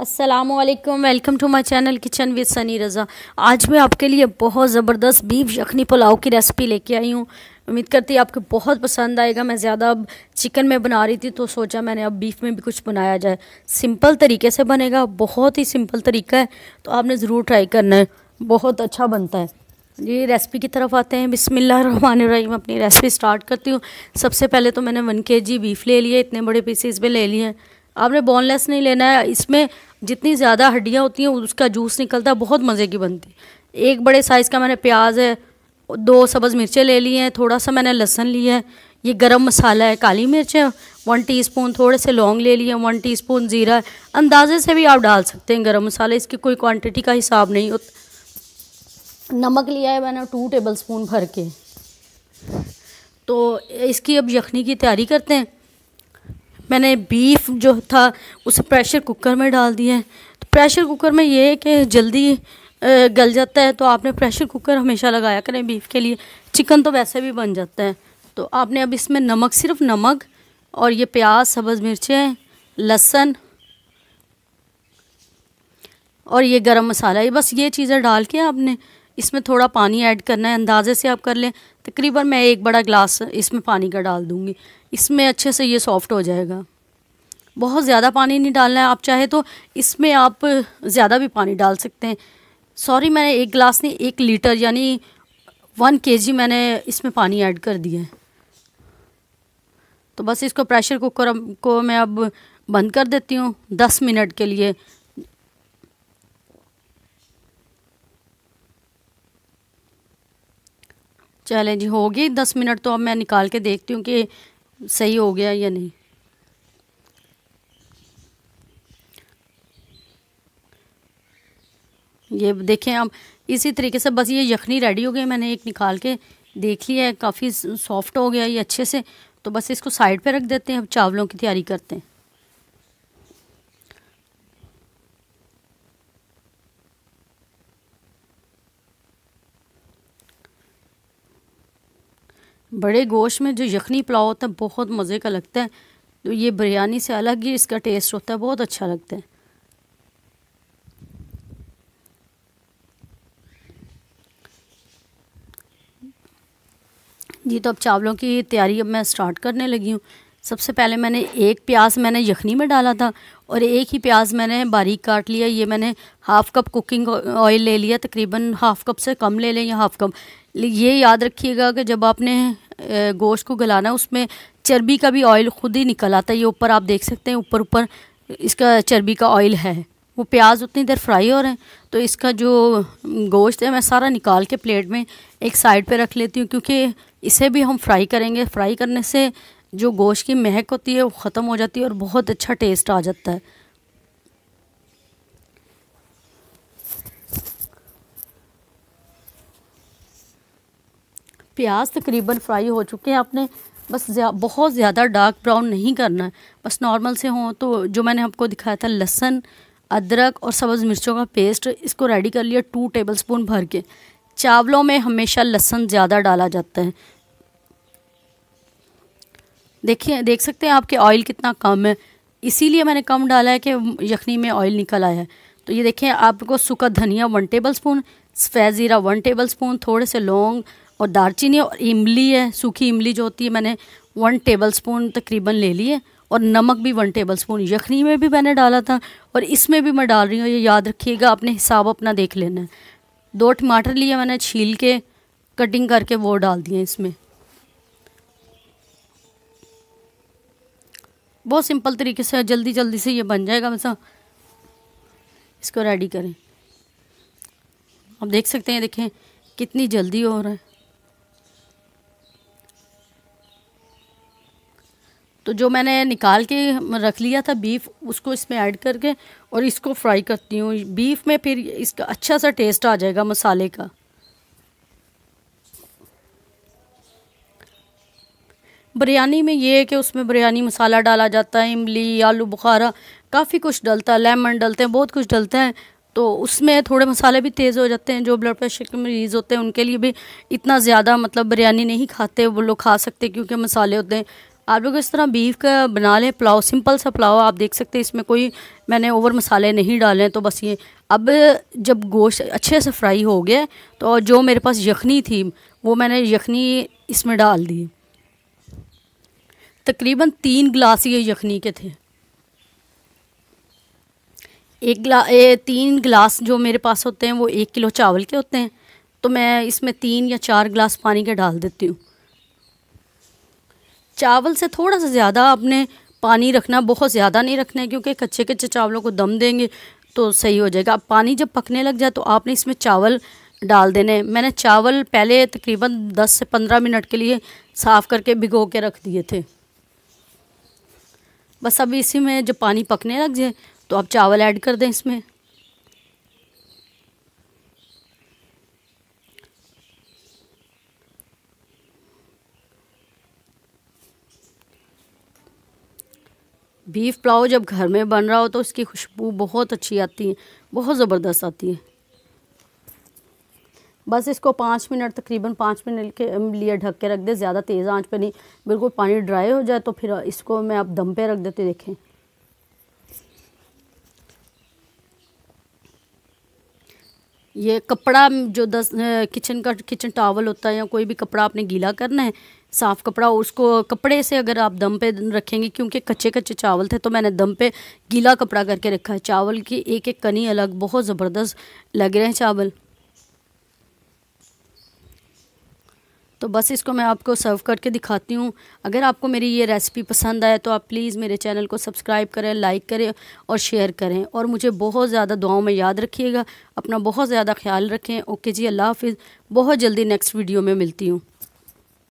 असलकम welcome to my channel kitchen with Sunny Raza आज मैं आपके लिए बहुत ज़बरदस्त बीफ यखनी पुलाव की रेसिपी लेके आई हूँ उम्मीद करती आपको बहुत पसंद आएगा मैं ज़्यादा अब चिकन में बना रही थी तो सोचा मैंने अब बीफ में भी कुछ बनाया जाए सिंपल तरीके से बनेगा बहुत ही सिंपल तरीका है तो आपने ज़रूर ट्राई करना है बहुत अच्छा बनता है ये रेसिपी की तरफ आते हैं बिसमिल्लाम अपनी रेसिपी स्टार्ट करती हूँ सबसे पहले तो मैंने वन के जी बीफ ले लिए इतने बड़े पीसीज में ले लिए हैं आपने बोनलेस नहीं लेना है इसमें जितनी ज़्यादा हड्डियाँ होती हैं उसका जूस निकलता है बहुत मज़े की बनती है एक बड़े साइज़ का मैंने प्याज है दो सब्ज़ मिर्चें ले ली हैं थोड़ा सा मैंने लहसन लिया है ये गरम मसाला है काली मिर्च है वन टीस्पून थोड़े से लौंग ले लिए वन टीस्पून ज़ीरा है अंदाजे से भी आप डाल सकते हैं गरम मसाला इसकी कोई क्वांटिटी का हिसाब नहीं होता नमक लिया है मैंने टू टेबल स्पून भर के तो इसकी अब यखनी की तैयारी करते हैं मैंने बीफ जो था उसे प्रेशर कुकर में डाल दिया है तो प्रेशर कुकर में ये है कि जल्दी गल जाता है तो आपने प्रेशर कुकर हमेशा लगाया करें बीफ के लिए चिकन तो वैसे भी बन जाता है तो आपने अब इसमें नमक सिर्फ नमक और ये प्याज सब्ज़ मिर्चें लहसन और ये गरम मसाला ये बस ये चीज़ें डाल के आपने इसमें थोड़ा पानी ऐड करना है अंदाजे से आप कर लें तकरीबन मैं एक बड़ा ग्लास इसमें पानी का डाल दूँगी इसमें अच्छे से ये सॉफ्ट हो जाएगा बहुत ज़्यादा पानी नहीं डालना है आप चाहे तो इसमें आप ज़्यादा भी पानी डाल सकते हैं सॉरी मैंने एक गिलास नहीं एक लीटर यानी वन के जी मैंने इसमें पानी ऐड कर दिया है तो बस इसको प्रेशर कुकर को मैं अब बंद कर देती हूँ दस मिनट के लिए चलें जी हो गई दस मिनट तो अब मैं निकाल के देखती हूँ कि सही हो गया या नहीं ये देखें आप इसी तरीके से बस ये यखनी रेडी हो गई मैंने एक निकाल के देख लिया है काफ़ी सॉफ्ट हो गया ये अच्छे से तो बस इसको साइड पे रख देते हैं अब चावलों की तैयारी करते हैं बड़े गोश्त में जो यखनी पुलाव होता है बहुत मज़े का लगता है तो ये बिरयानी से अलग ही इसका टेस्ट होता है बहुत अच्छा लगता है जी तो अब चावलों की तैयारी अब मैं स्टार्ट करने लगी हूँ सबसे पहले मैंने एक प्याज मैंने यखनी में डाला था और एक ही प्याज मैंने बारीक काट लिया ये मैंने हाफ़ कप कुकिंग ऑयल ले लिया तकरीबन हाफ़ कप से कम ले लें या हाफ़ कप ये याद रखिएगा कि जब आपने गोश्त को गलाना उसमें चर्बी का भी ऑयल खुद ही निकल आता है ये ऊपर आप देख सकते हैं ऊपर ऊपर इसका चर्बी का ऑयल है वो प्याज उतनी देर फ्राई हो रहे हैं तो इसका जो गोश्त है मैं सारा निकाल के प्लेट में एक साइड पे रख लेती हूँ क्योंकि इसे भी हम फ्राई करेंगे फ्राई करने से जो गोश्त की महक होती है वो ख़त्म हो जाती है और बहुत अच्छा टेस्ट आ जाता है प्याज तकरीबन फ्राई हो चुके हैं आपने बस ज्या, बहुत ज़्यादा डार्क ब्राउन नहीं करना है बस नॉर्मल से हों तो जो मैंने आपको दिखाया था लहसन अदरक और सब्ज़ मिर्चों का पेस्ट इसको रेडी कर लिया टू टेबलस्पून भर के चावलों में हमेशा लहसन ज़्यादा डाला जाता है देखिए देख सकते हैं आपके ऑयल कितना कम है इसीलिए मैंने कम डाला है कि यखनी में ऑयल निकल आया है तो ये देखें आपको सूखा धनिया वन टेबल स्पून सफ़ेद ज़ीरा वन टेबल स्पून थोड़े से लौंग और दारचीनी और इमली है सूखी इमली जो होती है मैंने वन टेबल स्पून तकरीबन ले ली है और नमक भी वन टेबल स्पून यखनी में भी मैंने डाला था और इसमें भी मैं डाल रही हूँ ये याद रखिएगा अपने हिसाब अपना देख लेना है दो टमाटर लिए मैंने छील के कटिंग करके वो डाल दिए इसमें बहुत सिंपल तरीके से जल्दी जल्दी से ये बन जाएगा वैसा इसको रेडी करें आप देख सकते हैं देखें कितनी जल्दी हो रहा है तो जो मैंने निकाल के रख लिया था बीफ उसको इसमें ऐड करके और इसको फ्राई करती हूँ बीफ में फिर इसका अच्छा सा टेस्ट आ जाएगा मसाले का बिरयानी में ये है कि उसमें बिरयानी मसाला डाला जाता है इमली आलू बुखारा काफ़ी कुछ डलता है लेमन डलते हैं बहुत कुछ डलते हैं तो उसमें थोड़े मसाले भी तेज़ हो जाते हैं जो ब्लड प्रेशर के मरीज़ होते हैं उनके लिए भी इतना ज़्यादा मतलब बिरयानी नहीं खाते वो लोग खा सकते क्योंकि मसाले होते हैं आप लोग इस तरह बीफ का बना लें पुलाव सिंपल सा पुलाव आप देख सकते हैं इसमें कोई मैंने ओवर मसाले नहीं डाले हैं तो बस ये अब जब गोश्त अच्छे से फ्राई हो गया तो जो मेरे पास यखनी थी वो मैंने यखनी इसमें डाल दी तकरीबन तीन गिलास ये यखनी के थे एक गिला तीन गिलास जो मेरे पास होते हैं वो एक किलो चावल के होते हैं तो मैं इसमें तीन या चार गिलास पानी के डाल देती हूँ चावल से थोड़ा सा ज़्यादा आपने पानी रखना बहुत ज़्यादा नहीं रखना है क्योंकि कच्चे कच्चे चावलों को दम देंगे तो सही हो जाएगा अब पानी जब पकने लग जाए तो आपने इसमें चावल डाल देने मैंने चावल पहले तकरीबन 10 से 15 मिनट के लिए साफ़ करके भिगो के रख दिए थे बस अब इसी में जब पानी पकने लग जाए तो आप चावल ऐड कर दें इसमें बीफ पुलाव जब घर में बन रहा हो तो इसकी खुशबू बहुत अच्छी आती है बहुत ज़बरदस्त आती है बस इसको पाँच मिनट तकरीबन पाँच मिनट के लिए ढक के रख दे ज़्यादा तेज़ आंच पे नहीं बिल्कुल पानी ड्राई हो जाए तो फिर इसको मैं आप दम पे रख देते देखें ये कपड़ा जो दस किचन का किचन टावल होता है या कोई भी कपड़ा आपने गीला करना है साफ़ कपड़ा उसको कपड़े से अगर आप दम पे रखेंगे क्योंकि कच्चे कच्चे चावल थे तो मैंने दम पे गीला कपड़ा करके रखा है चावल की एक एक कनी अलग बहुत ज़बरदस्त लग रहे हैं चावल तो बस इसको मैं आपको सर्व करके दिखाती हूँ अगर आपको मेरी ये रेसिपी पसंद आए तो आप प्लीज़ मेरे चैनल को सब्सक्राइब करें लाइक करें और शेयर करें और मुझे बहुत ज़्यादा दुआओं में याद रखिएगा अपना बहुत ज़्यादा ख्याल रखें ओके जी अल्लाह हाफिज़ बहुत जल्दी नेक्स्ट वीडियो में मिलती हूँ